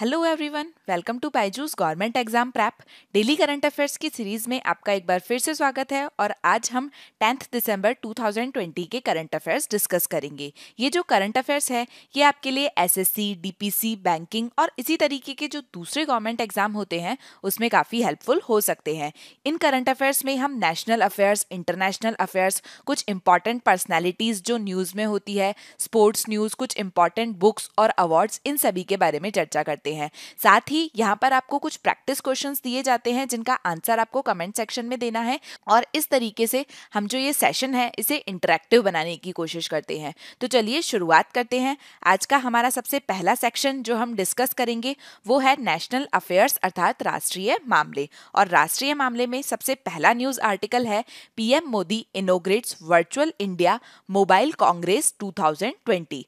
Hello everyone welcome to Byju's government exam prep daily current affairs की series में आपका एक बार फिर से स्वागत है और आज हम टेंथ दिसंबर 2020 के करंट अफेयर्स डिस्कस करेंगे ये जो करंट अफेयर्स है ये आपके लिए एसएससी डीपीसी बैंकिंग और इसी तरीके के जो दूसरे गवर्नमेंट एग्जाम होते हैं उसमें काफ़ी हेल्पफुल हो सकते हैं इन करंट अफेयर्स में हम नेशनल अफेयर्स इंटरनेशनल अफेयर्स कुछ इंपॉर्टेंट पर्सनैलिटीज़ जो न्यूज़ में होती है स्पोर्ट्स न्यूज़ कुछ इंपॉर्टेंट बुक्स और अवार्ड्स इन सभी के बारे में चर्चा करते हैं सकते हैं साथ ही यहाँ पर आपको कुछ प्रैक्टिस क्वेश्चन दिए जाते हैं जिनका आंसर आपको कमेंट सेक्शन में देना है और इस तरीके से हम जो ये सेशन है इसे इंटरेक्टिव बनाने की कोशिश करते हैं तो चलिए शुरुआत करते हैं आज का हमारा सबसे पहला सेक्शन जो हम डिस्कस करेंगे वो है नेशनल अफेयर्स अर्थात राष्ट्रीय मामले और राष्ट्रीय मामले में सबसे पहला न्यूज आर्टिकल है PM Modi inaugurates virtual India mobile Congress 2020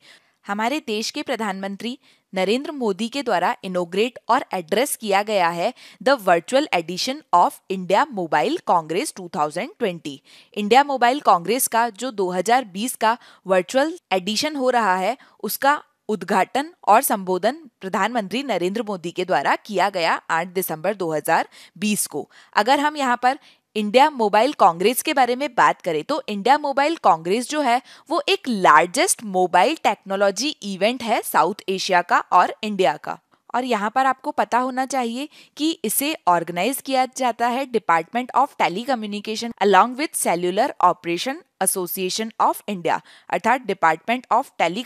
हमारे देश के प्रधानमंत्री नरेंद्र मोदी के द्वारा इनोग्रेट और एड्रेस किया गया है the virtual edition of India mobile Congress 2020 India mobile congress का जो 2020 का वर्चुअल एडिशन हो रहा है उसका उद्घाटन और संबोधन प्रधानमंत्री नरेंद्र मोदी के द्वारा किया गया 8 दिसंबर 2020 को अगर हम यहाँ पर इंडिया मोबाइल कांग्रेस के बारे में बात करें तो इंडिया मोबाइल कांग्रेस जो है वो एक लार्जेस्ट मोबाइल टेक्नोलॉजी इवेंट है साउथ एशिया का और इंडिया का और यहाँ पर आपको पता होना चाहिए कि इसे ऑर्गेनाइज किया जाता है department of telecommunication along with cellular operation association of India अर्थात डिपार्टमेंट ऑफ टेली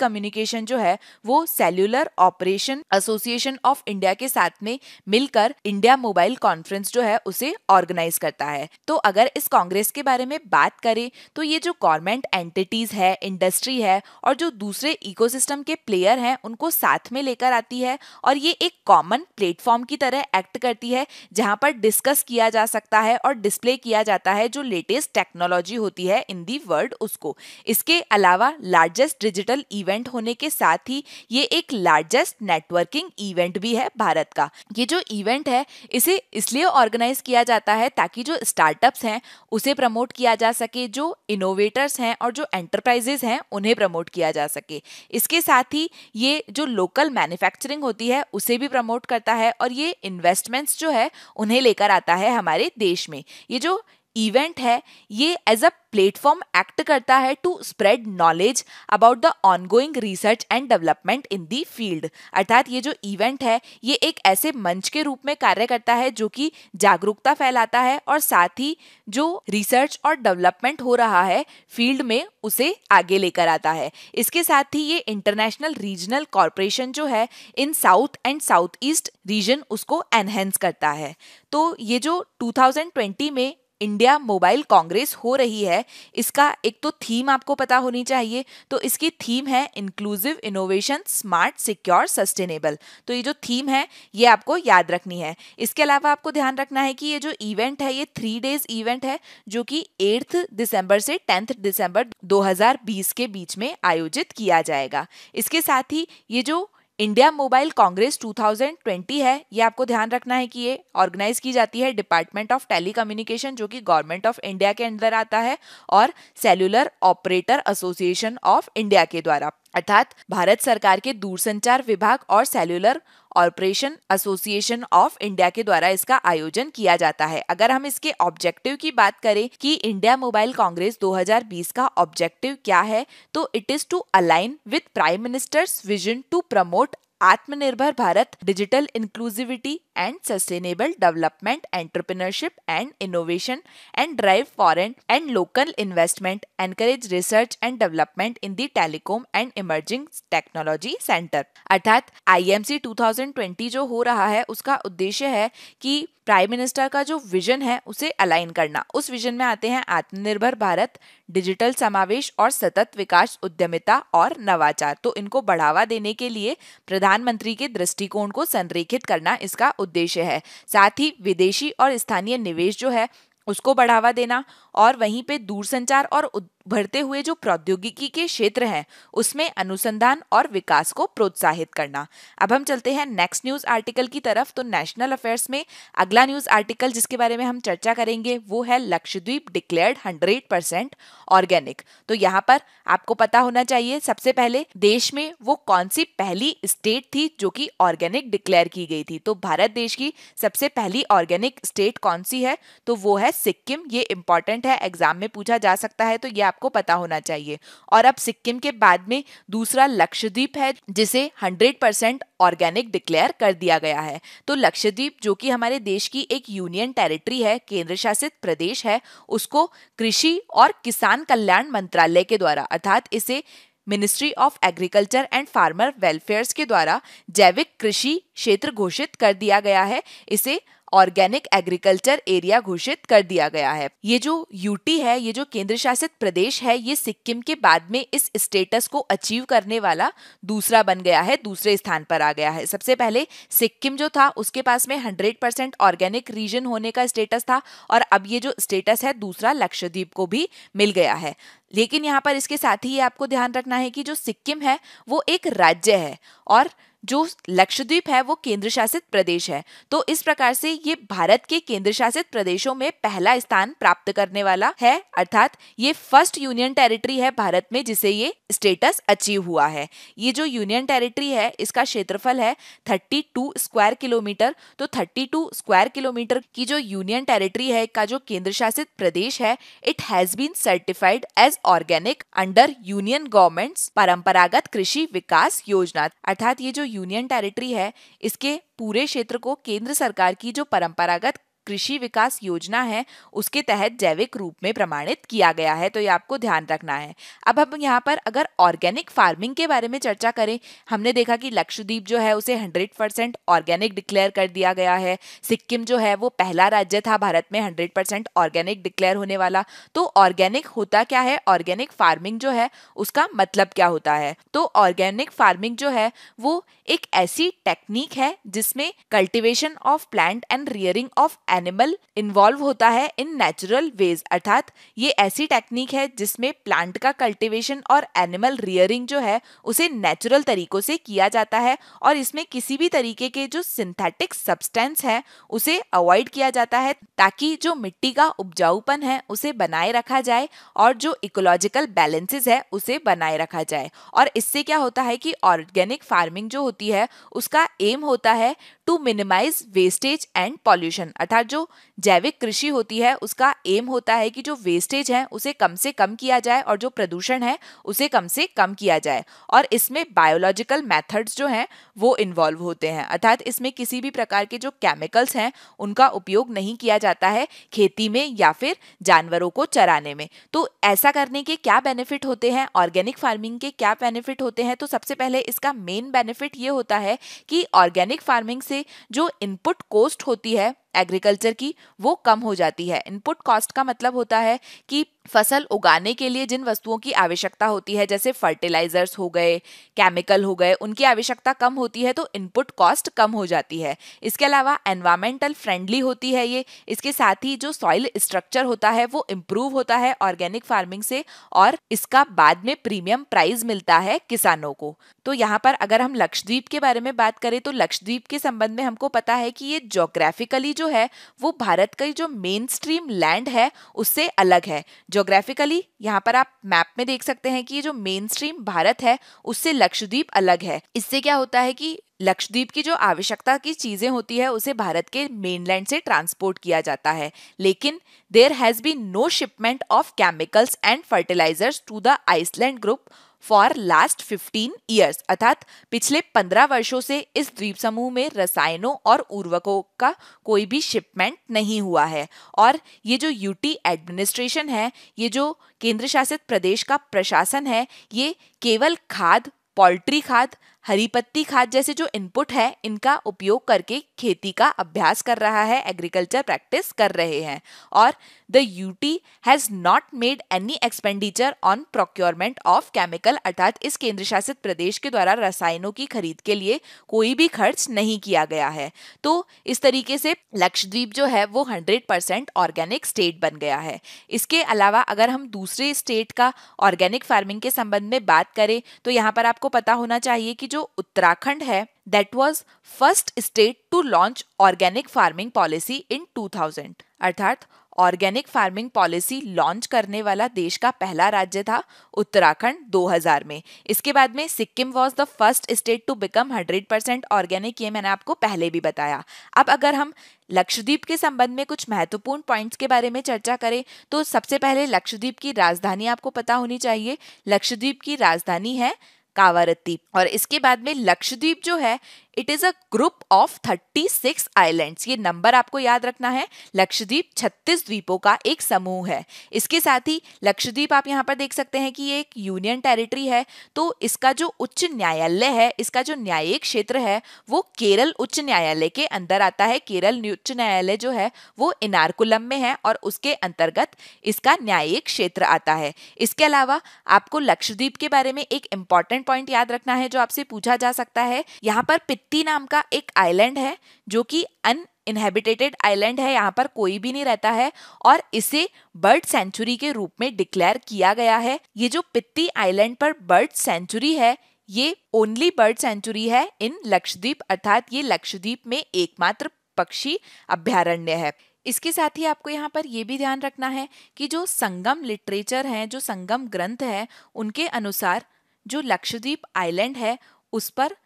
जो है वो cellular operation association of India के साथ में मिलकर इंडिया मोबाइल कॉन्फ्रेंस जो है उसे ऑर्गेनाइज करता है तो अगर इस कांग्रेस के बारे में बात करें तो ये जो गवर्नमेंट एंटिटीज है इंडस्ट्री है और जो दूसरे इकोसिस्टम के प्लेयर हैं उनको साथ में लेकर आती है और ये एक कॉमन प्लेटफॉर्म की तरह एक्ट करती है जहां पर डिस्कस किया जा सकता है और डिस्प्ले किया जाता है जो लेटेस्ट टेक्नोलॉजी होती है इन दी वर्ड उसको इसके अलावा लार्जेस्ट डिजिटल इवेंट होने के साथ ही ये एक लार्जेस्ट नेटवर्किंग इवेंट भी है भारत का ये जो इवेंट है इसे इसलिए ऑर्गेनाइज किया जाता है ताकि जो स्टार्टअप्स हैं उसे प्रमोट किया जा सके जो इनोवेटर्स हैं और जो एंटरप्राइजेस हैं उन्हें प्रमोट किया जा सके इसके साथ ही ये जो लोकल मैन्युफैक्चरिंग होती है उसे भी प्रमोट करता है और ये इन्वेस्टमेंट्स जो है उन्हें लेकर आता है हमारे देश में ये जो इवेंट है ये एज अ प्लेटफॉर्म एक्ट करता है to spread knowledge about the ongoing research and development in the field अर्थात ये जो इवेंट है ये एक ऐसे मंच के रूप में कार्य करता है जो कि जागरूकता फैलाता है और साथ ही जो रिसर्च और डेवलपमेंट हो रहा है फील्ड में उसे आगे लेकर आता है इसके साथ ही ये इंटरनेशनल रीजनल कॉरपोरेशन जो है in south and south east region उसको एनहेंस करता है तो ये जो 2020 में इंडिया मोबाइल कांग्रेस हो रही है इसका एक तो थीम आपको पता होनी चाहिए तो इसकी थीम है inclusive innovation smart secure sustainable तो ये जो थीम है ये आपको याद रखनी है इसके अलावा आपको ध्यान रखना है कि ये जो इवेंट है ये थ्री डेज इवेंट है जो कि एट्थ दिसंबर से टेंथ दिसंबर 2020 के बीच में आयोजित किया जाएगा इसके साथ ही ये जो इंडिया मोबाइल कांग्रेस 2020 है ये आपको ध्यान रखना है कि ये ऑर्गेनाइज की जाती है डिपार्टमेंट ऑफ टेलीकम्युनिकेशन जो कि गवर्नमेंट ऑफ इंडिया के अंदर आता है और cellular operator association of India के द्वारा अर्थात भारत सरकार के दूरसंचार विभाग और cellular operation association of India के द्वारा इसका आयोजन किया जाता है अगर हम इसके ऑब्जेक्टिव की बात करें कि इंडिया मोबाइल कांग्रेस 2020 का ऑब्जेक्टिव क्या है तो it is to align with prime minister's vision to promote Atmanirbhar Bharat digital inclusivity and sustainable development entrepreneurship and innovation and drive foreign and local investment encourage research and development in the telecom and emerging technology centre अर्थात IMC 2020 जो हो रहा है उसका उद्देश्य है कि prime minister का जो विजन है उसे अलाइन करना उस विजन में आते हैं आत्मनिर्भर भारत डिजिटल समावेश और सतत विकास उद्यमिता और नवाचार तो इनको बढ़ावा देने के लिए प्रधानमंत्री के दृष्टिकोण को संरेखित करना इसका उद्देश्य है साथ ही विदेशी और स्थानीय निवेश जो है उसको बढ़ावा देना और वहीं पे दूरसंचार और बढ़ते हुए जो प्रौद्योगिकी के क्षेत्र हैं उसमें अनुसंधान और विकास को प्रोत्साहित करना अब हम चलते हैं नेक्स्ट न्यूज आर्टिकल की तरफ तो नेशनल अफेयर्स में अगला न्यूज आर्टिकल जिसके बारे में हम चर्चा करेंगे वो है Lakshadweep declared hundred percent organic तो यहाँ पर आपको पता होना चाहिए सबसे पहले देश में वो कौन सी पहली स्टेट थी जो कि ऑर्गेनिक डिक्लेयर की गई थी तो भारत देश की सबसे पहली ऑर्गेनिक स्टेट कौन सी है तो वो है सिक्किम ये इंपॉर्टेंट है एग्जाम में पूछा जा सकता है तो ये आपको पता होना चाहिए और अब सिक्किम के बाद में दूसरा लक्षद्वीप है जिसे 100 परसेंट ऑर्गेनिक डिक्लेयर कर दिया गया है तो लक्षद्वीप जो कि हमारे देश की एक यूनियन टेरिटरी है केंद्र शासित प्रदेश है उसको कृषि और किसान कल्याण मंत्रालय के द्वारा अर्थात इसे ministry of agriculture and farmer welfares के द्वारा जैविक कृषि क्षेत्र घोषित कर दिया गया है इसे ऑर्गेनिक एग्रीकल्चर एरिया घोषित कर दिया गया है ये जो यूटी है ये जो केंद्र शासित प्रदेश है ये सिक्किम के बाद में इस स्टेटस को अचीव करने वाला दूसरा बन गया है दूसरे स्थान पर आ गया है सबसे पहले सिक्किम जो था उसके पास में हंड्रेड परसेंट ऑर्गेनिक रीजन होने का स्टेटस था और अब ये जो स्टेटस है दूसरा लक्षद्वीप को भी मिल गया है लेकिन यहाँ पर इसके साथ ही ये आपको ध्यान रखना है कि जो सिक्किम है वो एक राज्य है और जो लक्षद्वीप है वो केंद्र शासित प्रदेश है तो इस प्रकार से ये भारत के केंद्र शासित प्रदेशों में पहला स्थान प्राप्त करने वाला है अर्थात ये फर्स्ट यूनियन टेरिटरी है भारत में जिसे ये स्टेटस अचीव हुआ है ये जो यूनियन टेरिटरी है इसका क्षेत्रफल है 32 स्क्वायर किलोमीटर तो 32 स्क्वायर किलोमीटर की जो यूनियन टेरिटरी है का जो केंद्र शासित प्रदेश है it has been certified as organic under union government's Paramparagat Krishi विकास योजना अर्थात ये जो यूनियन टेरिटरी है इसके पूरे क्षेत्र को केंद्र सरकार की जो परंपरागत कृषि विकास योजना है उसके तहत जैविक रूप में प्रमाणित किया गया है तो ये आपको ध्यान रखना है अब हम यहाँ पर अगर ऑर्गेनिक फार्मिंग के बारे में चर्चा करें हमने देखा कि लक्षद्वीप जो है उसे हंड्रेड परसेंट ऑर्गेनिक डिक्लेयर कर दिया गया है सिक्किम जो है वो पहला राज्य था भारत में हंड्रेड परसेंट ऑर्गेनिक डिक्लेयर होने वाला तो ऑर्गेनिक होता क्या है ऑर्गेनिक फार्मिंग जो है उसका मतलब क्या होता है तो ऑर्गेनिक फार्मिंग जो है वो एक ऐसी टेक्निक है जिसमें cultivation of plant and rearing of animal involve होता है इन नेचुरल वेज अर्थात ये ऐसी टेक्निक है जिसमें प्लांट का कल्टिवेशन और एनिमल रियरिंग जो है उसे नेचुरल तरीकों से किया जाता है और इसमें किसी भी तरीके के जो सिंथेटिक सब्सटेंस है उसे अवॉइड किया जाता है ताकि जो मिट्टी का उपजाऊपन है उसे बनाए रखा जाए और जो इकोलॉजिकल बैलेंसेज है उसे बनाए रखा जाए और इससे क्या होता है कि ऑर्गेनिक फार्मिंग जो होती है उसका एम होता है to minimise wastage and pollution अर्थात अर्थात जो जैविक कृषि होती है उसका एम होता है कि जो वेस्टेज है उसे कम से कम किया जाए और जो प्रदूषण है उसे कम से कम किया जाए और इसमें बायोलॉजिकल मैथड्स जो हैं वो इन्वॉल्व होते हैं अर्थात इसमें किसी भी प्रकार के जो केमिकल्स हैं उनका उपयोग नहीं किया जाता है खेती में या फिर जानवरों को चराने में तो ऐसा करने के क्या बेनिफिट होते हैं ऑर्गेनिक फार्मिंग के क्या बेनिफिट होते हैं तो सबसे पहले इसका मेन बेनिफिट ये होता है कि ऑर्गेनिक फार्मिंग से जो इनपुट कॉस्ट होती है एग्रीकल्चर की वो कम हो जाती है इनपुट कॉस्ट का मतलब होता है कि फसल उगाने के लिए जिन वस्तुओं की आवश्यकता होती है जैसे फर्टिलाइजर्स हो गए केमिकल हो गए उनकी आवश्यकता कम होती है तो इनपुट कॉस्ट कम हो जाती है इसके अलावा एनवायरमेंटल फ्रेंडली होती है ये इसके साथ ही जो सॉइल स्ट्रक्चर होता है वो इम्प्रूव होता है ऑर्गेनिक फार्मिंग से और इसका बाद में प्रीमियम प्राइज मिलता है किसानों को तो यहाँ पर अगर हम लक्षद्वीप के बारे में बात करें तो लक्षद्वीप के संबंध में हमको पता है कि ये जोग्राफिकली जो जो है वो भारत का जो मेन स्ट्रीम लैंड है उससे अलग है जोग्राफिकली यहाँ पर आप मैप में देख सकते हैं कि ये जो मेन स्ट्रीम भारत है उससे लक्षद्वीप अलग है इससे क्या होता है कि लक्षद्वीप की जो आवश्यकता की चीज़ें होती है उसे भारत के मेनलैंड से ट्रांसपोर्ट किया जाता है लेकिन there has been no shipment of chemicals and fertilisers to the island group for last 15 years अर्थात पिछले 15 वर्षों से इस द्वीप समूह में रसायनों और उर्वरकों का कोई भी शिपमेंट नहीं हुआ है और ये जो यूटी एडमिनिस्ट्रेशन है ये जो केंद्र शासित प्रदेश का प्रशासन है ये केवल खाद पोल्ट्री खाद हरी पत्ती खाद जैसे जो इनपुट है इनका उपयोग करके खेती का अभ्यास कर रहा है एग्रीकल्चर प्रैक्टिस कर रहे हैं और the UT has not made any expenditure on procurement of chemical अर्थात इस केंद्र शासित प्रदेश के द्वारा रसायनों की खरीद के लिए कोई भी खर्च नहीं किया गया है तो इस तरीके से लक्षद्वीप जो है वो हंड्रेड परसेंट ऑर्गेनिक स्टेट बन गया है इसके अलावा अगर हम दूसरे स्टेट का ऑर्गेनिक फार्मिंग के संबंध में बात करें तो यहाँ पर आपको पता होना चाहिए कि जो उत्तराखंड है that was first state to launch organic farming policy in 2000 अर्थात ऑर्गेनिक फार्मिंग पॉलिसी लॉन्च करने वाला देश का पहला राज्य था उत्तराखंड 2000 में इसके बाद में Sikkim was the first state to become 100 percent organic ये मैंने आपको पहले भी बताया अब अगर हम लक्षद्वीप के संबंध में कुछ महत्वपूर्ण पॉइंट्स के बारे में चर्चा करें तो सबसे पहले लक्षद्वीप की राजधानी आपको पता होनी चाहिए लक्षद्वीप की राजधानी है कावारत्ती और इसके बाद में लक्षद्वीप जो है it is a group of 36 islands ये नंबर आपको याद रखना है लक्षद्वीप 36 द्वीपों का एक समूह है इसके साथ ही लक्षद्वीप आप यहाँ पर देख सकते हैं कि ये एक यूनियन टेरिटरी है तो इसका जो उच्च न्यायालय है इसका जो न्यायिक क्षेत्र है वो केरल उच्च न्यायालय के अंदर आता है केरल उच्च न्यायालय जो है वो इनारकुलम में है और उसके अंतर्गत इसका न्यायिक क्षेत्र आता है इसके अलावा आपको लक्षद्वीप के बारे में एक इम्पॉर्टेंट पॉइंट याद रखना है जो आपसे पूछा जा सकता है यहाँ पर मिट्टी नाम का एक आइलैंड है जो कि अन इनहेबिटेटेड आइलैंड है यहाँ पर कोई भी नहीं रहता है और इसे बर्ड सेंचुरी के रूप में डिक्लेयर किया गया है ये जो पित्ती आइलैंड पर बर्ड सेंचुरी है ये ओनली बर्ड सेंचुरी है इन लक्षद्वीप अर्थात ये लक्षद्वीप में एकमात्र पक्षी अभ्यारण्य है इसके साथ ही आपको यहाँ पर यह भी ध्यान रखना है कि जो संगम लिटरेचर हैं जो संगम ग्रंथ हैं उनके अनुसार जो लक्षद्वीप आइलैंड है उस पर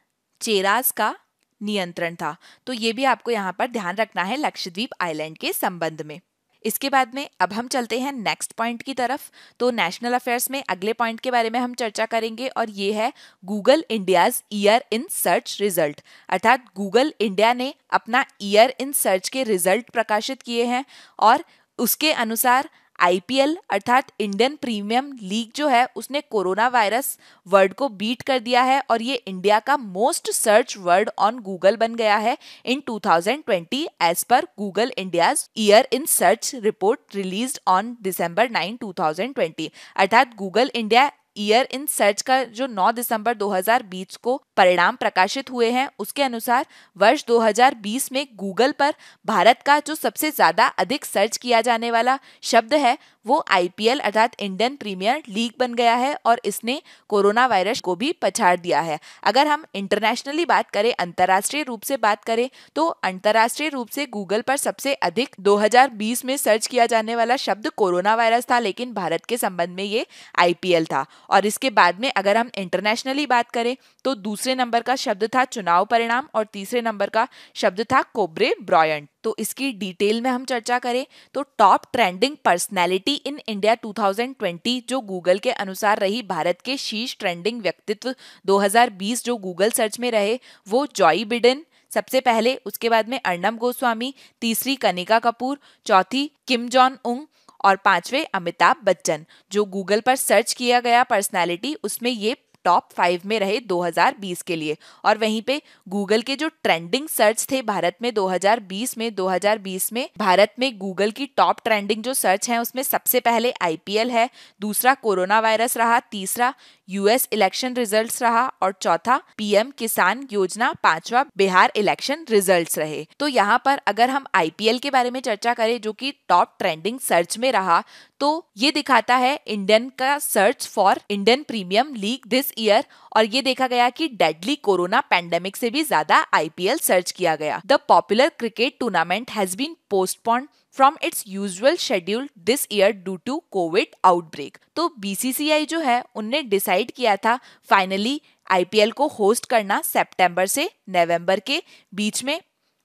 चेराज का नियंत्रण था तो ये भी आपको यहाँ पर ध्यान रखना है लक्षद्वीप आइलैंड के संबंध में इसके बाद में अब हम चलते हैं नेक्स्ट पॉइंट की तरफ तो नेशनल अफेयर्स में अगले पॉइंट के बारे में हम चर्चा करेंगे और ये है Google India's year in search result अर्थात गूगल इंडिया ने अपना ईयर इन सर्च के रिजल्ट प्रकाशित किए हैं और उसके अनुसार आईपीएल अर्थात इंडियन प्रीमियम लीग जो है उसने कोरोना वायरस वर्ड को बीट कर दिया है और ये इंडिया का most search word on Google बन गया है in 2020 as per Google India year in search report release on December 9 2020 अर्थात Google India year in search का जो 9 दिसंबर 2020 को परिणाम प्रकाशित हुए हैं उसके अनुसार वर्ष 2020 में गूगल पर भारत का जो सबसे ज्यादा अधिक सर्च किया जाने वाला शब्द है वो आईपीएल अर्थात इंडियन प्रीमियर लीग बन गया है और इसने कोरोना वायरस को भी पछाड़ दिया है अगर हम इंटरनेशनली बात करें अंतर्राष्ट्रीय रूप से बात करें तो अंतर्राष्ट्रीय रूप से गूगल पर सबसे अधिक 2020 में सर्च किया जाने वाला शब्द कोरोना वायरस था लेकिन भारत के संबंध में ये आईपीएल था और इसके बाद में अगर हम इंटरनेशनली बात करें तो दूसरे नंबर का शब्द था चुनाव परिणाम और तीसरे नंबर का शब्द था कोबरे ब्रॉयंट तो इसकी डिटेल में हम चर्चा करें तो top trending personality in India 2020 जो गूगल के अनुसार रही भारत के शीर्ष ट्रेंडिंग व्यक्तित्व 2020 जो गूगल सर्च में रहे वो जॉई बिडेन सबसे पहले उसके बाद में अर्णब गोस्वामी तीसरी कनिका कपूर चौथी किम जॉन उंग और पांचवे अमिताभ बच्चन जो गूगल पर सर्च किया गया पर्सनैलिटी उसमें ये टॉप फाइव में रहे 2020 के लिए और वहीं पे गूगल के जो ट्रेंडिंग सर्च थे भारत में 2020 में 2020 में भारत में गूगल की टॉप ट्रेंडिंग जो सर्च है उसमें सबसे पहले आईपीएल है दूसरा कोरोना वायरस रहा तीसरा यूएस इलेक्शन रिजल्ट रहा और चौथा पीएम किसान योजना पांचवा बिहार इलेक्शन रिजल्ट रहे तो यहाँ पर अगर हम आईपीएल के बारे में चर्चा करें जो की टॉप ट्रेंडिंग सर्च में रहा तो ये दिखाता है इंडियन का search for Indian premier league this year और ये देखा गया कि डेडली कोरोना पैंडेमिक से भी ज्यादा आईपीएल सर्च किया गया the popular cricket tournament has been postpone from its usual schedule this year due to covid outbreak तो बीसीसीआई जो है उनने डिसाइड किया था फाइनली आईपीएल को होस्ट करना सितंबर से नवंबर के बीच में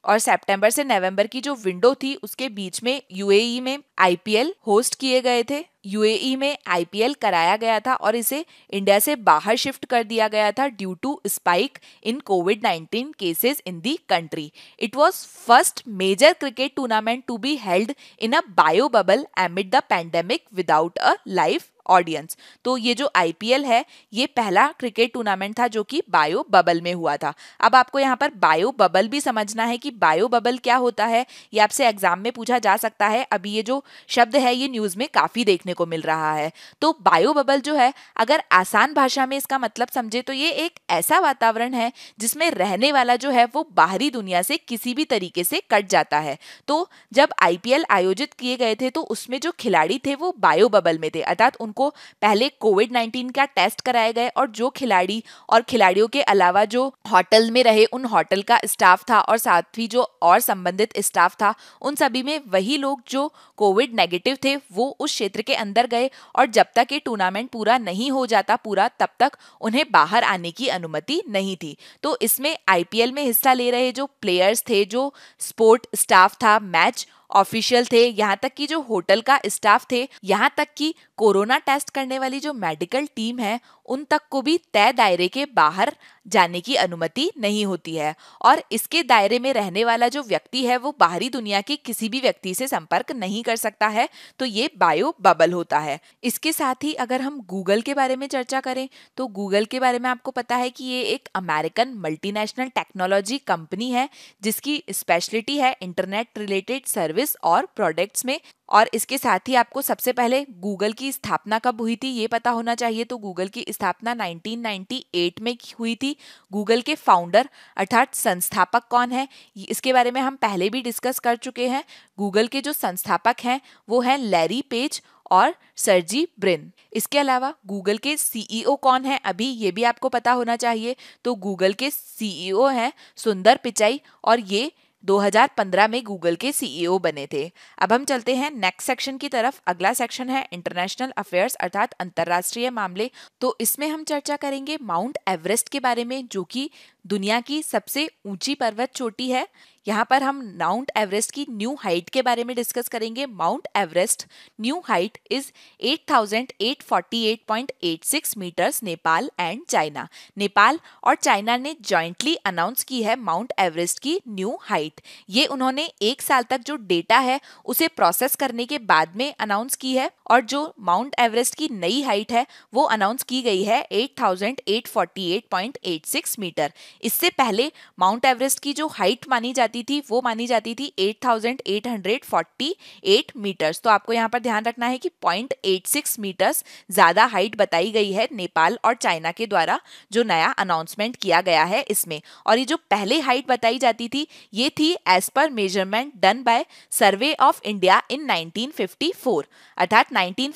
और सितंबर से नवंबर की जो विंडो थी उसके बीच में यूएई e में आईपीएल होस्ट किए गए थे यूएई e में आईपीएल कराया गया था और इसे इंडिया से बाहर शिफ्ट कर दिया गया था due to spike in COVID 19 cases in the country it was first major cricket tournament to be held in a bio bubble amid the pandemic without a live audience तो ये जो आई है ये पहला क्रिकेट टूर्नामेंट था जो कि bio bubble में हुआ था अब आपको यहाँ पर बायो बबल भी समझना है कि बायो बबल क्या होता है ये आपसे एग्जाम में पूछा जा सकता है अभी ये जो शब्द है ये न्यूज़ में काफ़ी देखने को मिल रहा है तो बायो बबल जो है अगर आसान भाषा में इसका मतलब समझे तो ये एक ऐसा वातावरण है जिसमें रहने वाला जो है वो बाहरी दुनिया से किसी भी तरीके से कट जाता है तो जब आई आयोजित किए गए थे तो उसमें जो खिलाड़ी थे वो बायो बबल में थे अर्थात उन उनको पहले कोविड नाइन्टीन का टेस्ट कराए गए और जो खिलाड़ी और खिलाड़ियों के अलावा जो होटल में रहे उन होटल का स्टाफ था और साथ ही जो और संबंधित स्टाफ था उन सभी में वही लोग जो कोविड नेगेटिव थे वो उस क्षेत्र के अंदर गए और जब तक ये टूर्नामेंट पूरा नहीं हो जाता पूरा तब तक उन्हें बाहर आने की अनुमति नहीं थी तो इसमें आईपीएल में हिस्सा ले रहे जो प्लेयर्स थे जो स्पोर्ट स्टाफ था मैच ऑफिशियल थे यहाँ तक कि जो होटल का स्टाफ थे यहाँ तक कि कोरोना टेस्ट करने वाली जो मेडिकल टीम है उन तक को भी तय दायरे के बाहर जाने की अनुमति नहीं होती है और इसके दायरे में रहने वाला जो व्यक्ति है वो बाहरी दुनिया के किसी भी व्यक्ति से संपर्क नहीं कर सकता है तो ये बायो बबल होता है इसके साथ ही अगर हम गूगल के बारे में चर्चा करें तो गूगल के बारे में आपको पता है कि ये एक अमेरिकन मल्टीनेशनल टेक्नोलॉजी कंपनी है जिसकी स्पेशलिटी है इंटरनेट रिलेटेड सर्विस और प्रोडक्ट्स में और इसके साथ ही आपको सबसे पहले गूगल की स्थापना कब हुई थी ये पता होना चाहिए तो गूगल की स्थापना 1998 में हुई थी गूगल के फाउंडर अर्थात संस्थापक कौन है इसके बारे में हम पहले भी डिस्कस कर चुके हैं गूगल के जो संस्थापक हैं वो हैं लैरी पेज और सरजी ब्रिन इसके अलावा गूगल के सीईओ कौन है अभी ये भी आपको पता होना चाहिए तो गूगल के सीईओ हैं सुंदर पिचाई और ये 2015 में गूगल के सीईओ e बने थे अब हम चलते हैं नेक्स्ट सेक्शन की तरफ अगला सेक्शन है इंटरनेशनल अफेयर्स अर्थात अंतर्राष्ट्रीय मामले तो इसमें हम चर्चा करेंगे माउंट एवरेस्ट के बारे में जो कि दुनिया की सबसे ऊंची पर्वत चोटी है यहाँ पर हम माउंट एवरेस्ट की न्यू हाइट के बारे में डिस्कस करेंगे Mount Everest new height is 8,848.86 metres Nepal and China Nepal और चाइना ने जॉइंटली अनाउंस की है माउंट एवरेस्ट की न्यू हाइट ये उन्होंने एक साल तक जो डेटा है उसे प्रोसेस करने के बाद में अनाउंस की है और जो माउंट एवरेस्ट की नई हाइट है वो अनाउंस की गई है 8,848.86 मीटर इससे पहले माउंट एवरेस्ट की जो हाइट मानी जाती जाती थी वो मानी जाती थी 8,848 मीटर्स तो आपको यहाँ पर ध्यान रखना है कि 0.86 मीटर्स ज़्यादा हाइट बताई गई है नेपाल और चाइना के द्वारा जो नया अनाउंसमेंट किया गया है इसमें और ये जो पहले हाइट बताई जाती थी ये थी as per measurement done by survey of India in nineteen अर्थात नाइनटीन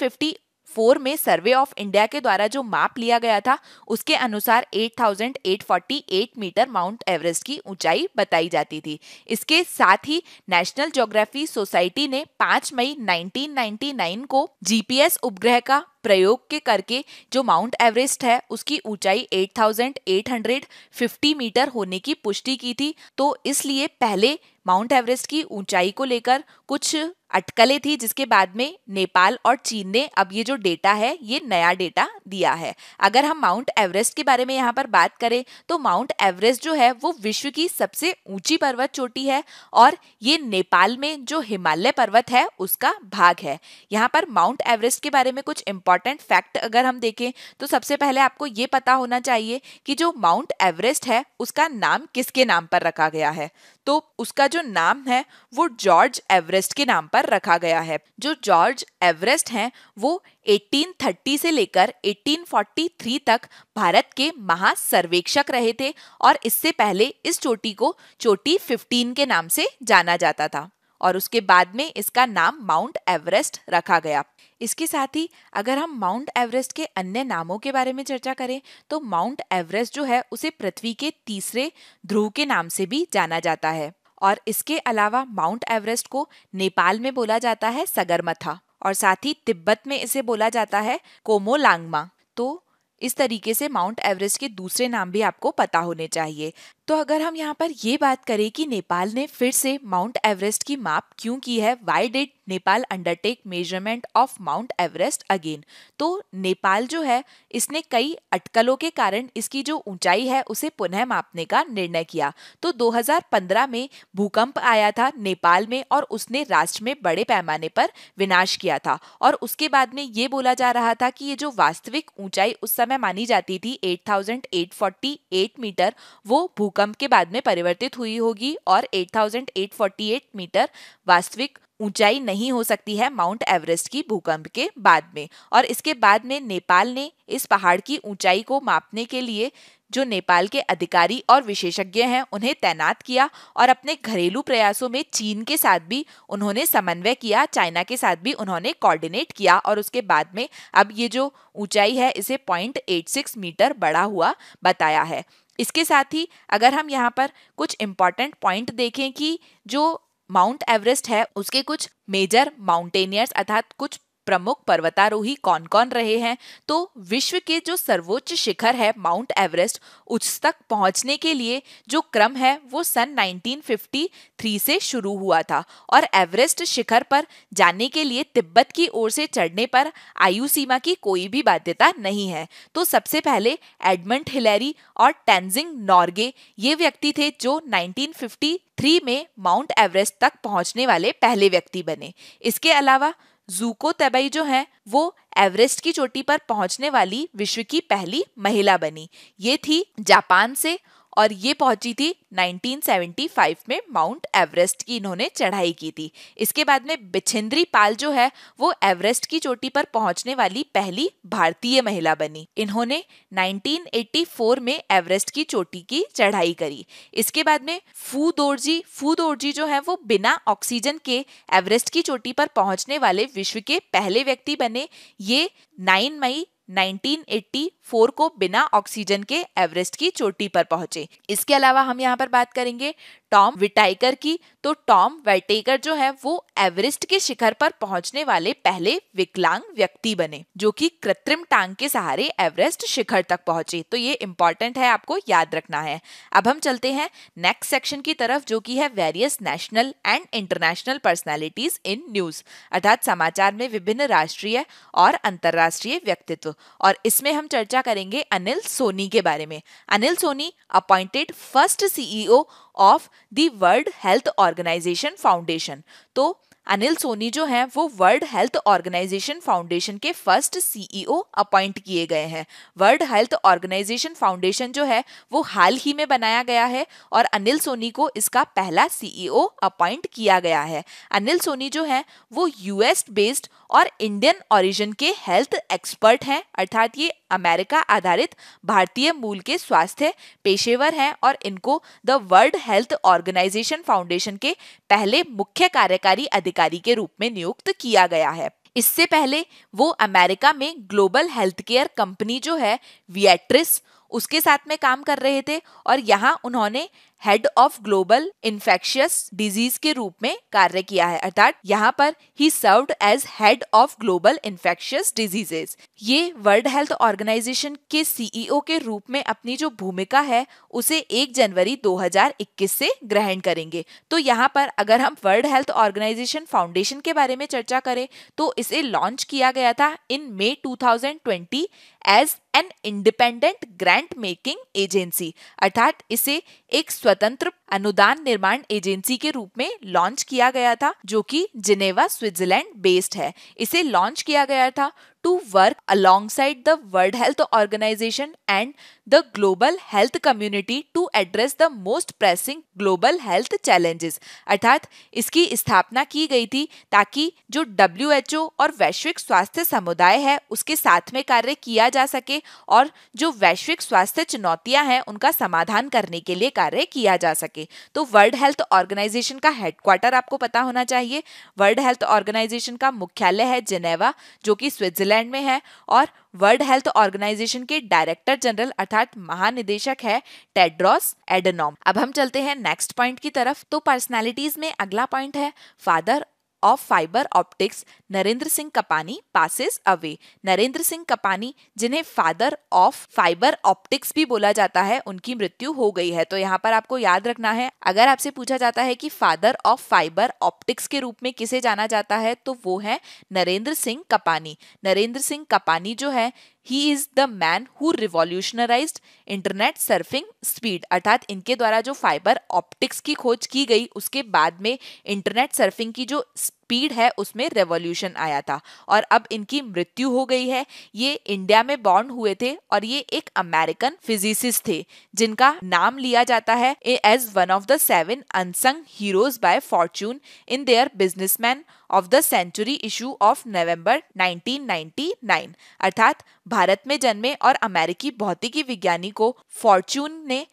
फोर में सर्वे ऑफ इंडिया के द्वारा जो मैप लिया गया था उसके अनुसार 8,848 मीटर माउंट एवरेस्ट की ऊंचाई बताई जाती थी इसके साथ ही नेशनल ज्योग्राफी सोसाइटी ने 5 मई 1999 को जीपीएस उपग्रह का प्रयोग के करके जो माउंट एवरेस्ट है उसकी ऊंचाई 8,850 मीटर होने की पुष्टि की थी तो इसलिए पहले माउंट एवरेस्ट की ऊंचाई को लेकर कुछ अटकलें थी जिसके बाद में नेपाल और चीन ने अब ये जो डेटा है ये नया डेटा दिया है अगर हम माउंट एवरेस्ट के बारे में यहाँ पर बात करें तो माउंट एवरेस्ट जो है वो विश्व की सबसे ऊंची पर्वत चोटी है और ये नेपाल में जो हिमालय पर्वत है उसका भाग है यहाँ पर माउंट एवरेस्ट के बारे में कुछ इंपॉर्टेंट फैक्ट अगर हम देखें तो सबसे पहले आपको ये पता होना चाहिए कि जो माउंट एवरेस्ट है उसका नाम किसके नाम पर रखा गया है तो उसका जो नाम है वो जॉर्ज एवरेस्ट के नाम पर रखा गया है जो जॉर्ज एवरेस्ट हैं वो 1830 से लेकर 1843 तक भारत के महासर्वेक्षक रहे थे और इससे पहले इस चोटी को चोटी 15 के नाम से जाना जाता था और उसके बाद में इसका नाम माउंट एवरेस्ट रखा गया इसके साथ ही अगर हम माउंट एवरेस्ट के अन्य नामों के बारे में चर्चा करें तो माउंट एवरेस्ट जो है उसे पृथ्वी के तीसरे ध्रुव के नाम से भी जाना जाता है और इसके अलावा माउंट एवरेस्ट को नेपाल में बोला जाता है सगरमथा और साथ ही तिब्बत में इसे बोला जाता है कोमोलांगमा तो इस तरीके से माउंट एवरेस्ट के दूसरे नाम भी आपको पता होने चाहिए तो अगर हम यहाँ पर ये बात करें कि नेपाल ने फिर से माउंट एवरेस्ट की माप क्यों की है why did Nepal undertake measurement of Mount Everest again तो नेपाल जो है इसने कई अटकलों के कारण इसकी जो ऊंचाई है उसे पुनः मापने का निर्णय किया तो 2015 में भूकंप आया था नेपाल में और उसने राष्ट्र में बड़े पैमाने पर विनाश किया था और उसके बाद में ये बोला जा रहा था कि ये जो वास्तविक ऊंचाई उस समय मानी जाती थी एट मीटर वो भूकंप भूकंप के बाद में परिवर्तित हुई होगी और 8,848 मीटर वास्तविक ऊंचाई नहीं हो सकती है माउंट एवरेस्ट की भूकंप के बाद में और इसके बाद में नेपाल ने इस पहाड़ की ऊंचाई को मापने के लिए जो नेपाल के अधिकारी और विशेषज्ञ हैं उन्हें तैनात किया और अपने घरेलू प्रयासों में चीन के साथ भी उन्होंने समन्वय किया चाइना के साथ भी उन्होंने कोऑर्डिनेट किया और उसके बाद में अब ये जो ऊंचाई है इसे 0.86 मीटर बड़ा हुआ बताया है इसके साथ ही अगर हम यहाँ पर कुछ इम्पॉर्टेंट पॉइंट देखें कि जो माउंट एवरेस्ट है उसके कुछ मेजर माउंटेनियर्स अर्थात कुछ प्रमुख पर्वतारोही कौन कौन रहे हैं तो विश्व के जो सर्वोच्च शिखर है माउंट एवरेस्ट उस तक पहुंचने के लिए जो क्रम है वो सन 1953 से शुरू हुआ था और एवरेस्ट शिखर पर जाने के लिए तिब्बत की ओर से चढ़ने पर आयु सीमा की कोई भी बाध्यता नहीं है तो सबसे पहले एडमंड हिलेरी और टेंजिंग नॉर्गे ये व्यक्ति थे जो थ्री में माउंट एवरेस्ट तक पहुंचने वाले पहले व्यक्ति बने इसके अलावा जूको तबई जो है वो एवरेस्ट की चोटी पर पहुंचने वाली विश्व की पहली महिला बनी ये थी जापान से और ये पहुंची थी 1975 में माउंट एवरेस्ट की इन्होंने चढ़ाई की थी इसके बाद में बिछेंद्री पाल जो है वो एवरेस्ट की चोटी पर पहुंचने वाली पहली भारतीय महिला बनी इन्होंने 1984 में एवरेस्ट की चोटी की चढ़ाई करी इसके बाद में फू दोर्जी फू दोर्जी जो है वो बिना ऑक्सीजन के एवरेस्ट की चोटी पर पहुंचने वाले विश्व के पहले व्यक्ति बने ये 9 मई 1984 को बिना ऑक्सीजन के एवरेस्ट की चोटी पर पहुंचे इसके अलावा हम यहाँ पर बात करेंगे टॉम विटाइकर की तो टॉम वाइटेकर जो है वो एवरेस्ट के शिखर पर पहुंचने वाले पहले विकलांग व्यक्ति बने जो कि कृत्रिम टांग के सहारे एवरेस्ट शिखर तक पहुंचे तो ये इंपॉर्टेंट है आपको याद रखना है अब हम चलते हैं नेक्स्ट सेक्शन की तरफ जो कि है various national and international personalities in news अर्थात समाचार में विभिन्न राष्ट्रीय और अंतर्राष्ट्रीय व्यक्तित्व और इसमें हम चर्चा करेंगे अनिल सोनी के बारे में Anil Soni appointed first CEO of the World Health Organization Foundation. तो अनिल सोनी जो हैं वो वर्ल्ड हेल्थ ऑर्गेनाइजेशन फाउंडेशन के फर्स्ट सीईओ अपॉइंट e किए गए हैं वर्ल्ड हेल्थ ऑर्गेनाइजेशन फाउंडेशन जो है वो हाल ही में बनाया गया है और अनिल सोनी को इसका पहला सीईओ अपॉइंट e किया गया है अनिल सोनी जो हैं वो यूएस बेस्ड और इंडियन ओरिजिन के हेल्थ एक्सपर्ट हैं अर्थात ये अमेरिका आधारित भारतीय मूल के स्वास्थ्य पेशेवर हैं और इनको the World Health Organization Foundation के पहले मुख्य कार्यकारी अधिकारी अधिकारी के रूप में नियुक्त किया गया है इससे पहले वो अमेरिका में ग्लोबल हेल्थ केयर कंपनी जो है वियट्रिस उसके साथ में काम कर रहे थे और यहाँ उन्होंने head of global infectious disease के रूप में कार्य किया है अर्थात यहाँ पर ही serve as head of global infectious diseases ये वर्ल्ड हेल्थ ऑर्गेनाइजेशन के सीईओ e के रूप में अपनी जो भूमिका है उसे 1 जनवरी 2021 से ग्रहण करेंगे तो यहाँ पर अगर हम वर्ल्ड हेल्थ ऑर्गेनाइजेशन फाउंडेशन के बारे में चर्चा करें तो इसे लॉन्च किया गया था in May 2020 as an independent grant making agency अर्थात इसे एक स्वतंत्र अनुदान निर्माण एजेंसी के रूप में लॉन्च किया गया था जो कि जिनेवा स्विट्जरलैंड बेस्ड है इसे लॉन्च किया गया था to work alongside the World Health Organization and the global health community to address the most pressing global health challenges अर्थात इसकी स्थापना की गई थी ताकि जो ओ और वैश्विक स्वास्थ्य समुदाय है उसके साथ में कार्य किया जा सके और जो वैश्विक स्वास्थ्य चुनौतियां हैं उनका समाधान करने के लिए कार्य किया जा सके सके तो वर्ल्ड हेल्थ ऑर्गेनाइजेशन का हेडक्वार्टर आपको पता होना चाहिए वर्ल्ड हेल्थ ऑर्गेनाइजेशन का मुख्यालय है जिनेवा जो कि स्विट्जरलैंड में है और वर्ल्ड हेल्थ ऑर्गेनाइजेशन के डायरेक्टर जनरल अर्थात महानिदेशक है टेड्रॉस एडेनोम अब हम चलते हैं नेक्स्ट पॉइंट की तरफ तो पर्सनैलिटीज में अगला पॉइंट है father of fiber optics Narendra Singh Kapani passes away. Narendra Singh Kapany जिन्हें फादर ऑफ फाइबर ऑप्टिक्स भी बोला जाता है उनकी मृत्यु हो गई है तो यहाँ पर आपको याद रखना है अगर आपसे पूछा जाता है कि फादर ऑफ फाइबर ऑप्टिक्स के रूप में किसे जाना जाता है तो वो है नरेंद्र सिंह कपानी नरेंद्र सिंह कपानी जो है he is the man who revolutionise internet surfing speed अर्थात इनके द्वारा जो फाइबर ऑप्टिक्स की खोज की गई उसके बाद में इंटरनेट सर्फिंग की जो स्पीड है उसमें रेवोल्यूशन आया था और अब इनकी मृत्यु हो गई है ये इंडिया में बॉर्न हुए थे और ये एक अमेरिकन फिजिसिस्ट थे जिनका नाम लिया जाता है as one of the seven unsung heroes by Fortune in their businessman of the century issue of November 1999 अर्थात भारत में जन्मे और अमेरिकी भौतिकी विज्ञानी को फॉर्चून ने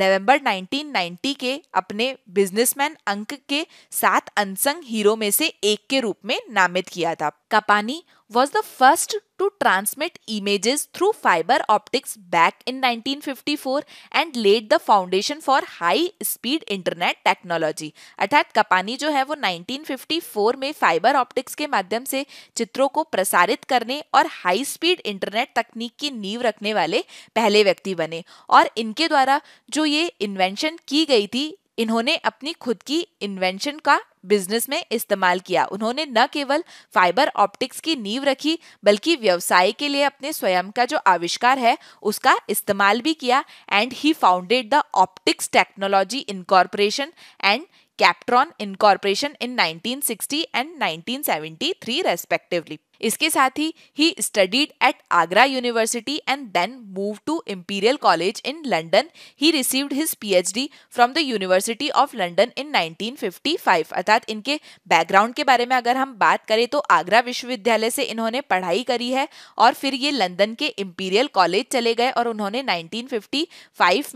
नवंबर 1990 के अपने बिजनेसमैन अंक के साथ अनसंग हीरो में से एक के रूप में नामित किया था Kapany was the first to transmit images through fiber optics back in 1954 and laid the foundation for high speed internet technology अर्थात कपानी जो है वो 1954 में फाइबर ऑप्टिक्स के माध्यम से चित्रों को प्रसारित करने और हाई स्पीड इंटरनेट तकनीक की नींव रखने वाले पहले व्यक्ति बने और इनके द्वारा जो ये इन्वेंशन की गई थी इन्होंने अपनी खुद की इन्वेंशन का बिजनेस में इस्तेमाल किया उन्होंने न केवल फाइबर ऑप्टिक्स की नींव रखी बल्कि व्यवसाय के लिए अपने स्वयं का जो आविष्कार है उसका इस्तेमाल भी किया and he founded the Optics Technology Incorporation and Kaptron Incorporation in 1960 and 1973 respectively इसके साथ ही he studied at Agra University and then move to Imperial College in London he received his PhD from the University of London in 1955 अर्थात इनके background के बारे में अगर हम बात करें तो आगरा विश्वविद्यालय से इन्होंने पढ़ाई करी है और फिर ये लंदन के इम्पीरियल कॉलेज चले गए और उन्होंने नाइनटीन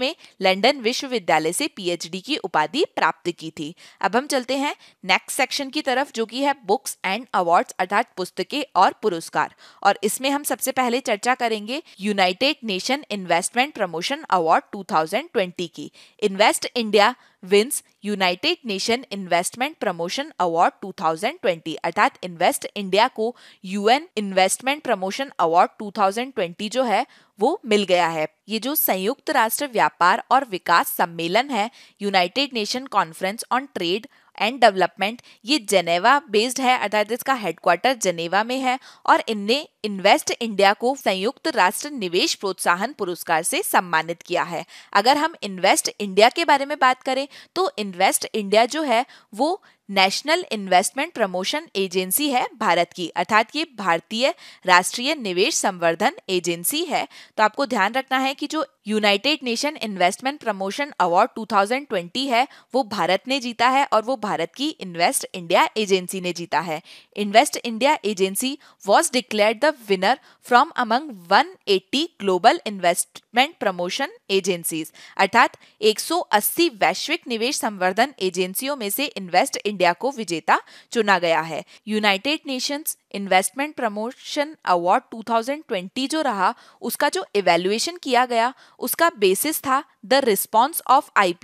में लंदन विश्वविद्यालय से पी की उपाधि प्राप्त की थी अब हम चलते हैं नेक्स्ट सेक्शन की तरफ जो कि है बुक्स एंड अवार्ड्स अर्थात पुस्तकें और पुरस्कार और इसमें हम सबसे पहले चर्चा करेंगे United Nation Investment Promotion Award 2020 की Invest India wins United Nation Investment Promotion Award 2020 अर्थात इन्वेस्ट इंडिया को यूएन इन्वेस्टमेंट प्रमोशन अवार्ड 2020 जो है वो मिल गया है ये जो संयुक्त राष्ट्र व्यापार और विकास सम्मेलन है United Nation Conference on Trade and Development ये जेनेवा बेस्ड है अर्थात इसका हेडक्वार्टर जेनेवा में है और इनने इन्वेस्ट इंडिया को संयुक्त राष्ट्र निवेश प्रोत्साहन पुरस्कार से सम्मानित किया है अगर हम इन्वेस्ट इंडिया के बारे में बात करें तो इन्वेस्ट इंडिया जो है वो नेशनल इन्वेस्टमेंट प्रमोशन एजेंसी है भारत की अर्थात ये भारतीय राष्ट्रीय निवेश संवर्धन एजेंसी है तो आपको ध्यान रखना है कि जो United Nation Investment Promotion Award 2020 है वो भारत ने जीता है और वो भारत की इन्वेस्ट इंडिया एजेंसी ने जीता है Invest India agency was declared the winner from among one global investment promotion agencies अर्थात 180 वैश्विक निवेश संवर्धन एजेंसियों में से इन्वेस्ट इंडिया इंडिया को विजेता चुना गया है United Nations Investment Promotion Award 2020 जो रहा उसका जो इवेल्युएशन किया गया उसका बेसिस था the response of I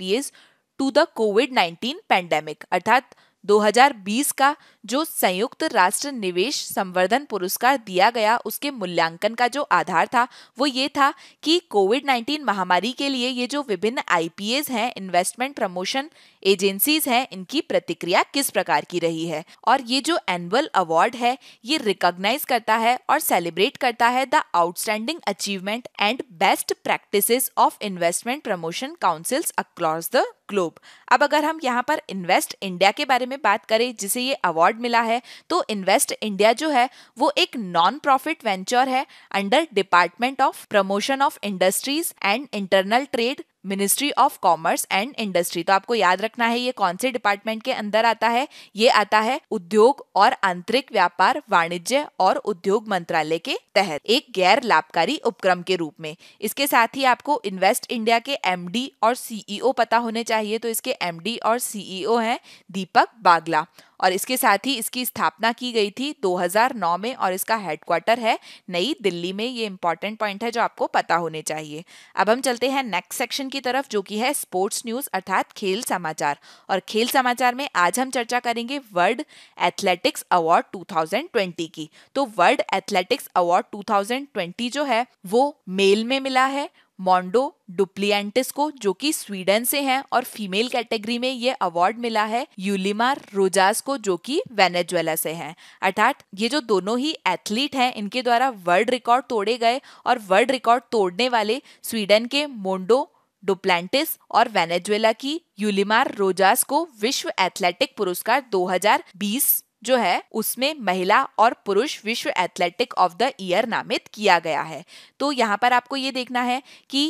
to the COVID 19 pandemic अर्थात 2020 का जो संयुक्त राष्ट्र निवेश संवर्धन पुरस्कार दिया गया उसके मूल्यांकन का जो आधार था वो ये था कि कोविड 19 महामारी के लिए ये जो विभिन्न आई हैं इन्वेस्टमेंट प्रमोशन एजेंसीज हैं इनकी प्रतिक्रिया किस प्रकार की रही है और ये जो एनुअल अवार्ड है ये रिकॉग्नाइज करता है और सेलिब्रेट करता है the outstanding achievement and best practice of investment promotion councils across the globe अब अगर हम यहाँ पर इन्वेस्ट इंडिया के बारे में बात करें जिसे ये अवार्ड अवार्ड मिला है तो इन्वेस्ट इंडिया जो है वो एक नॉन प्रॉफिट वेंचर है under department of promotion of industries and internal trade ministry of commerce and industry तो आपको याद रखना है ये कौन से डिपार्टमेंट के अंदर आता है ये आता है उद्योग और आंतरिक व्यापार वाणिज्य और उद्योग मंत्रालय के तहत एक गैर लाभकारी उपक्रम के रूप में इसके साथ ही आपको इन्वेस्ट इंडिया के एमडी और सीईओ e पता होने चाहिए तो इसके एम और सीईओ e है दीपक बागला और इसके साथ ही इसकी स्थापना की गई थी 2009 में और इसका हेडक्वार्टर है नई दिल्ली में ये इंपॉर्टेंट पॉइंट है जो आपको पता होने चाहिए अब हम चलते हैं नेक्स्ट सेक्शन की तरफ जो कि है स्पोर्ट्स न्यूज अर्थात खेल समाचार और खेल समाचार में आज हम चर्चा करेंगे वर्ल्ड एथलेटिक्स अवार्ड 2020 की तो वर्ल्ड एथलेटिक्स अवार्ड 2020 जो है वो मेल में मिला है मोंडो डुप्लियंटिस को जो कि स्वीडन से हैं और फीमेल कैटेगरी में ये अवार्ड मिला है यूलिमार रोजास को जो कि वेनेजुएला से हैं अर्थात ये जो दोनों ही एथलीट हैं इनके द्वारा वर्ल्ड रिकॉर्ड तोड़े गए और वर्ल्ड रिकॉर्ड तोड़ने वाले स्वीडन के मोंडो डुप्लांटिस और वेनेजुएला की यूलिमार रोजास को विश्व एथलेटिक पुरस्कार 2020 जो है उसमें महिला और पुरुष विश्व एथलेटिक ऑफ द ईयर नामित किया गया है तो यहाँ पर आपको ये देखना है कि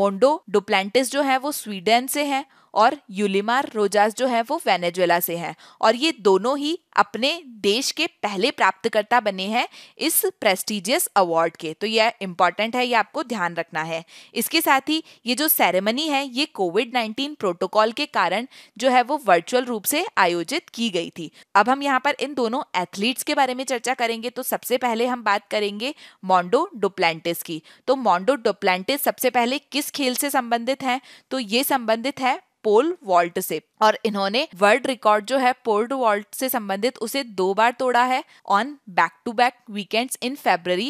मोंडो डुप्लेंटिस जो है वो स्वीडन से है और यूलिमार रोजास जो है वो वेनेजुएला से हैं और ये दोनों ही अपने देश के पहले प्राप्तकर्ता बने हैं इस प्रेस्टिजियस अवार्ड के तो ये इम्पॉर्टेंट है ये आपको ध्यान रखना है इसके साथ ही ये जो सेरेमनी है ये कोविड 19 प्रोटोकॉल के कारण जो है वो वर्चुअल रूप से आयोजित की गई थी अब हम यहाँ पर इन दोनों एथलीट्स के बारे में चर्चा करेंगे तो सबसे पहले हम बात करेंगे मोन्डो डुप्लांटिस की तो मॉन्डो डुप्लांटिस सबसे पहले किस खेल से संबंधित हैं तो ये संबंधित है पोल वॉल्ट से और इन्होंने वर्ल्ड रिकॉर्ड जो है पोल्ड वॉल्ट से संबंधित उसे दो बार तोड़ा है on back to back weekends in February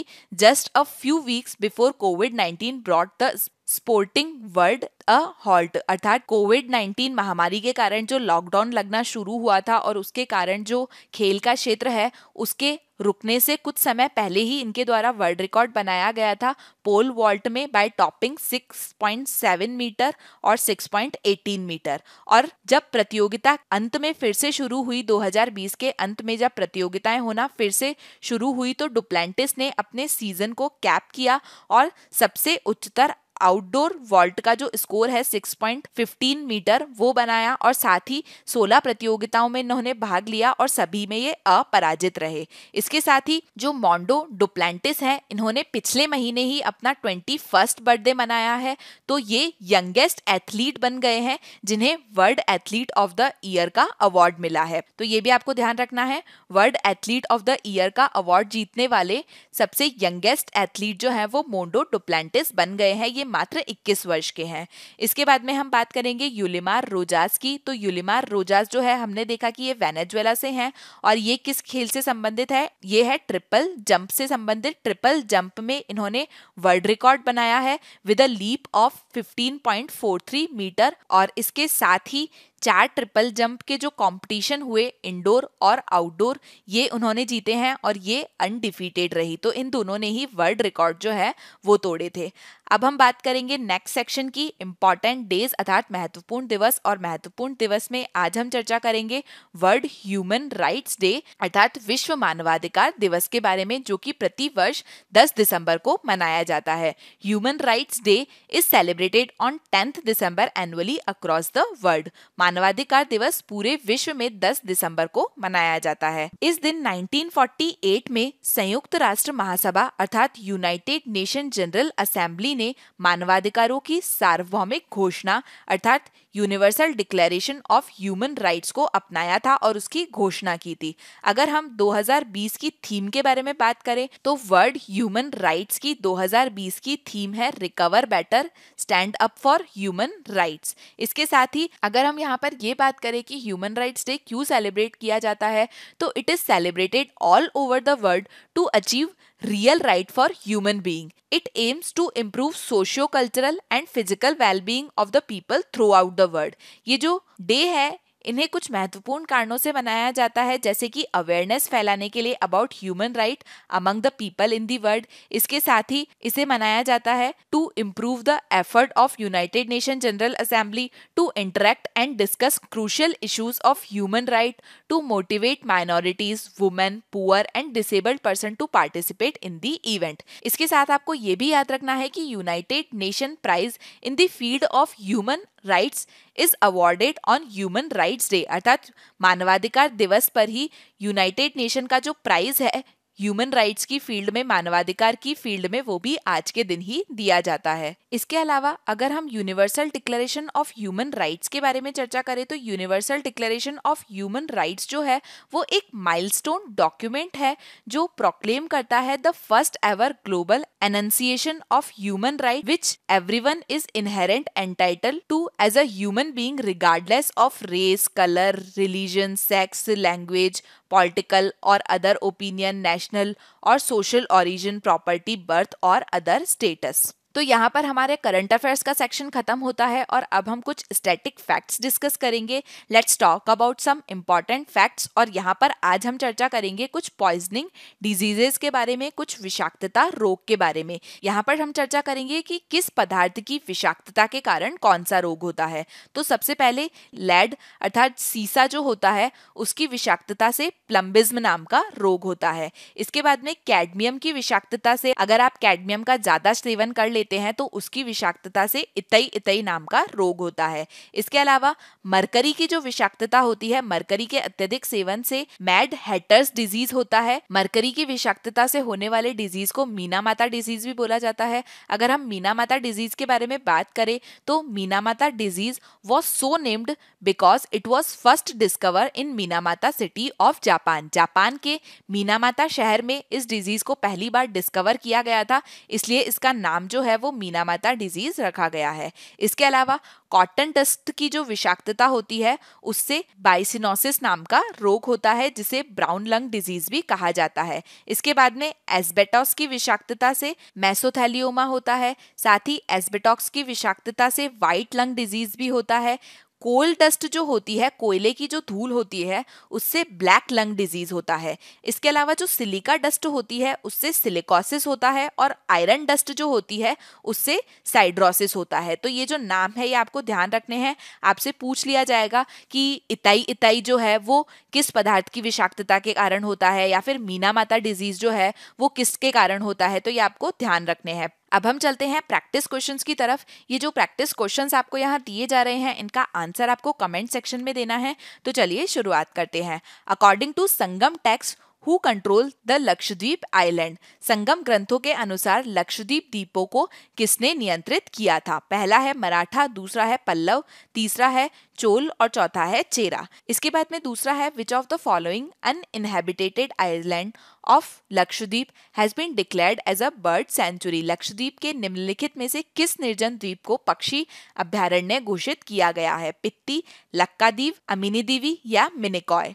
just a few weeks before COVID nineteen brought the sporting world a halt अर्थात कोविड 19 महामारी के कारण जो लॉकडाउन लगना शुरू हुआ था और उसके कारण जो खेल का क्षेत्र है उसके रुकने से कुछ समय पहले ही इनके द्वारा वर्ल्ड रिकॉर्ड बनाया गया था पोल वॉल्ट में बाय टॉपिंग 6.7 मीटर और 6.18 मीटर और जब प्रतियोगिता अंत में फिर से शुरू हुई 2020 के अंत में जब प्रतियोगिताएं होना फिर से शुरू हुई तो डुप्लेंटिस ने अपने सीजन को कैप किया और सबसे उच्चतर आउटडोर वॉल्ट का जो स्कोर है 6.15 मीटर वो बनाया और साथ ही 16 प्रतियोगिताओं में इन्होंने भाग लिया और सभी में ये अपराजित रहे इसके साथ ही जो मोंडो डुप्लेंटिस हैं इन्होंने पिछले महीने ही अपना ट्वेंटी बर्थडे मनाया है तो ये यंगेस्ट एथलीट बन गए हैं जिन्हें world athlete of the year का अवार्ड मिला है तो ये भी आपको ध्यान रखना है world athlete of the year का अवार्ड जीतने वाले सबसे यंगेस्ट एथलीट जो है वो मोंडो डुप्लेंटिस बन गए हैं ये मात्र 21 वर्ष के हैं इसके बाद में हम बात करेंगे युलिमार रोजास की तो युलिमार रोजास जो है हमने देखा कि ये वेनेजुएला से हैं और ये किस खेल से संबंधित है ये है ट्रिपल जंप से संबंधित ट्रिपल जंप में इन्होंने वर्ल्ड रिकॉर्ड बनाया है with a leap of 15.43 metre और इसके साथ ही चार ट्रिपल जंप के जो कंपटीशन हुए इंडोर और आउटडोर ये उन्होंने जीते हैं और ये अनडिफीटेड रही तो इन दोनों ने ही वर्ल्ड रिकॉर्ड जो है वो तोड़े थे अब हम बात करेंगे नेक्स्ट सेक्शन की इम्पॉर्टेंट डेज अर्थात महत्वपूर्ण दिवस और महत्वपूर्ण दिवस में आज हम चर्चा करेंगे वर्ल्ड ह्यूमन राइट्स डे अर्थात विश्व मानवाधिकार दिवस के बारे में जो कि प्रति वर्ष दस दिसंबर को मनाया जाता है Human Rights Day is celebrated on tenth December annually across the world मानवाधिकार दिवस पूरे विश्व में 10 दिसंबर को मनाया जाता है इस दिन 1948 में संयुक्त राष्ट्र महासभा अर्थात यूनाइटेड नेशन जनरल असेंबली ने मानवाधिकारों की सार्वभौमिक घोषणा अर्थात Universal Declaration of human Rights को अपनाया था और उसकी घोषणा की थी अगर हम 2020 की थीम के बारे में बात करें तो वर्ल्ड ह्यूमन राइट्स की 2020 की थीम है recover better stand up for human rights इसके साथ ही अगर हम यहाँ पर ये बात करें कि ह्यूमन राइट्स डे क्यों सेलिब्रेट किया जाता है तो it is celebrated all over the world to achieve real right for human being. It aims to improve socio-cultural and physical well-being of the people throughout the world. ये जो है इन्हें कुछ महत्वपूर्ण कारणों से मनाया जाता है जैसे कि अवेयरनेस फैलाने के लिए about human right among the people in the world इसके साथ ही इसे मनाया जाता है to improve the effort of United Nation General Assembly to interact and discuss crucial issues of human right to motivate minorities women poor and disabled person to participate in the event इसके साथ आपको ये भी याद रखना है कि United Nation prize in the field of human rights is awarded on Human Rights Day अर्थात मानवाधिकार दिवस पर ही यूनाइटेड नेशन का जो प्राइज है ह्यूमन राइट्स की फील्ड में मानवाधिकार की फील्ड में वो भी आज के दिन ही दिया जाता है इसके अलावा अगर हम Universal Declaration of human Rights के बारे में चर्चा करें तो Universal Declaration of human Rights जो है वो एक माइलस्टोन डॉक्यूमेंट है जो प्रोक्लेम करता है the first ever global enunciation of human right which every one is inherent entitle to as a human being regardless of race colour religion sex language political और other opinion national और social origin property birth और other status तो यहाँ पर हमारे current affairs का section खत्म होता है और अब हम कुछ स्टैटिक फैक्ट्स डिस्कस करेंगे let's talk about some important facts और यहाँ पर आज हम चर्चा करेंगे कुछ पॉइजनिंग डिजीजेस के बारे में कुछ विषाक्तता रोग के बारे में यहाँ पर हम चर्चा करेंगे कि किस पदार्थ की विषाक्तता के कारण कौन सा रोग होता है तो सबसे पहले लेड अर्थात सीसा जो होता है उसकी विषाक्तता से प्लम्बिज्म नाम का रोग होता है इसके बाद में कैडमियम की विषाक्तता से अगर आप कैडमियम का ज्यादा सेवन कर लेते लेते हैं तो उसकी विषाक्तता से इतई इतई नाम का रोग होता है इसके अलावा मरकरी की जो विषाक्तता होती है मरकरी के अत्यधिक सेवन से मैड हैटर्स डिजीज होता है मरकरी की विषाक्तता से होने वाले डिजीज को मीना माता डिजीज भी बोला जाता है अगर हम मीना माता डिजीज के बारे में बात करें तो Minamata disease was so named because it was first discover in Minamata city of Japan Japan के मीना माता शहर में इस डिजीज को पहली बार डिस्कवर किया गया था इसलिए इसका नाम जो है वो मीना माता डिजीज रखा गया है इसके अलावा कॉटन डस्ट की जो विषाक्तता होती है उससे बाइसिनोसिस नाम का रोग होता है जिसे ब्राउन लंग डिजीज भी कहा जाता है इसके बाद में एस्बेटॉस की विषाक्तता से मैसोथेलियोमा होता है साथ ही एस्बेटॉक्स की विषाक्तता से व्हाइट लंग डिजीज भी होता है कोल डस्ट जो होती है कोयले की जो धूल होती है उससे ब्लैक लंग डिजीज होता है इसके अलावा जो सिलिका डस्ट होती है उससे सिलिकॉसिस होता है और आयरन डस्ट जो होती है उससे साइड्रोसिस होता है तो ये जो नाम है ये आपको ध्यान रखने हैं आपसे पूछ लिया जाएगा कि इताई इताई जो है वो किस पदार्थ की विषाक्तता के कारण होता है या फिर मीना माता डिजीज जो है वो किसके कारण होता है तो ये आपको ध्यान रखने हैं अब हम चलते हैं प्रैक्टिस क्वेश्चंस की तरफ ये जो प्रैक्टिस क्वेश्चंस आपको यहाँ दिए जा रहे हैं इनका आंसर आपको कमेंट सेक्शन में देना है तो चलिए शुरुआत करते हैं according to Sangam text who control the Lakshadweep island Sangam ग्रंथों के अनुसार लक्षद्वीप द्वीपों को किसने नियंत्रित किया था पहला है मराठा दूसरा है पल्लव तीसरा है चोल और चौथा है चेरा इसके बाद में दूसरा है which of the following uninhabited island of Lakshadweep has been declared as a bird sanctuary Lakshadweep के निम्नलिखित में से किस निर्जन द्वीप को पक्षी अभ्यारण्य घोषित किया गया है पित्ती अमिनी देवी या मिनिकॉय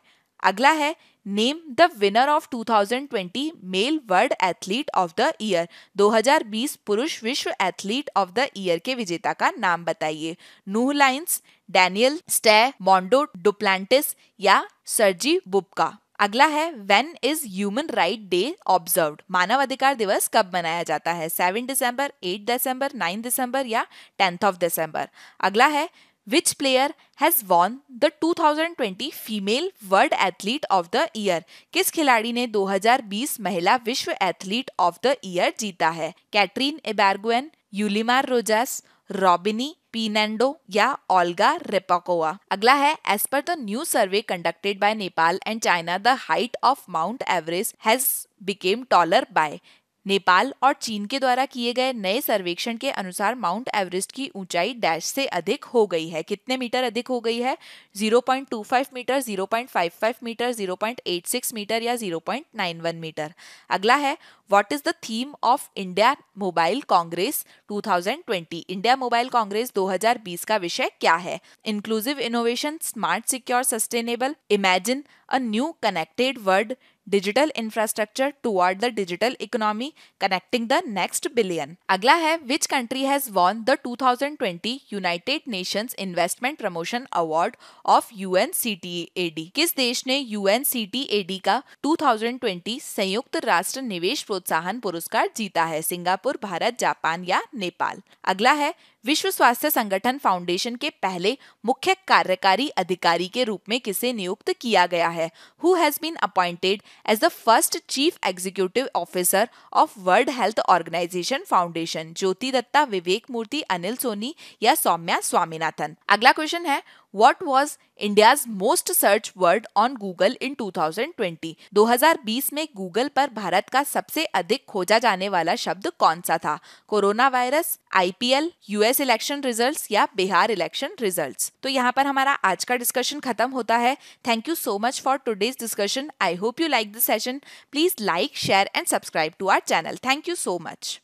अगला है name the winner of 2020 male world athlete of the year 2020 पुरुष विश्व एथलीट ऑफ द ईयर के विजेता का नाम बताइए Noah Lyles Daniel Stahl Mondo Duplantis या सर्जी बुबका अगला है when is human right day observe मानव अधिकार दिवस कब मनाया जाता है seven December eight December nine December या टेंथ ऑफ दिसंबर अगला है which player has won the 2020 female world athlete of the year किस खिलाड़ी ने 2020 महिला विश्व एथलीट ऑफ द ईयर जीता है कैटरीन एबारगुएन यूलिमार रोजास रॉबिनी पीनेंडो या ओल्गा रेपाकोवा अगला है as per the new survey conducted by Nepal and China the height of Mount Everest has became taller by Nepal और चीन के द्वारा किए गए नए सर्वेक्षण के अनुसार माउंट एवरेस्ट की ऊंचाई डैश से अधिक हो गई है कितने मीटर अधिक हो गई है 0.25 मीटर 0.55 मीटर 0.86 मीटर या 0.91 मीटर अगला है what is the theme of India mobile Congress 2020 India mobile Congress 2020 का विषय क्या है inclusive innovation smart secure sustainable imagine a new connected world digital infrastructure toward the digital economy connecting the next billion अगला है which country has won the 2020 United Nations Investment Promotion Award of U N C T AD किस देश ने U N C T AD का 2020 संयुक्त राष्ट्र निवेश प्रोत्साहन पुरस्कार जीता है सिंगापुर भारत जापान या नेपाल अगला है विश्व स्वास्थ्य संगठन फाउंडेशन के पहले मुख्य कार्यकारी अधिकारी के रूप में किसे नियुक्त किया गया है who has been appointed as the first chief executive officer of World Health Organization Foundation Jyoti Dutta Vivek Murthy Anil Soni या सौम्या स्वामीनाथन अगला क्वेश्चन है what was India's most search word on Google in 2020 2020 में गूगल पर भारत का सबसे अधिक खोजा जाने वाला शब्द कौन सा था corona virus I P L US election result या बिहार इलेक्शन रिजल्ट तो यहाँ पर हमारा आज का डिस्कशन खत्म होता है thank you so much for today's discussion I hope you like this session please like share and subscribe to our channel thank you so much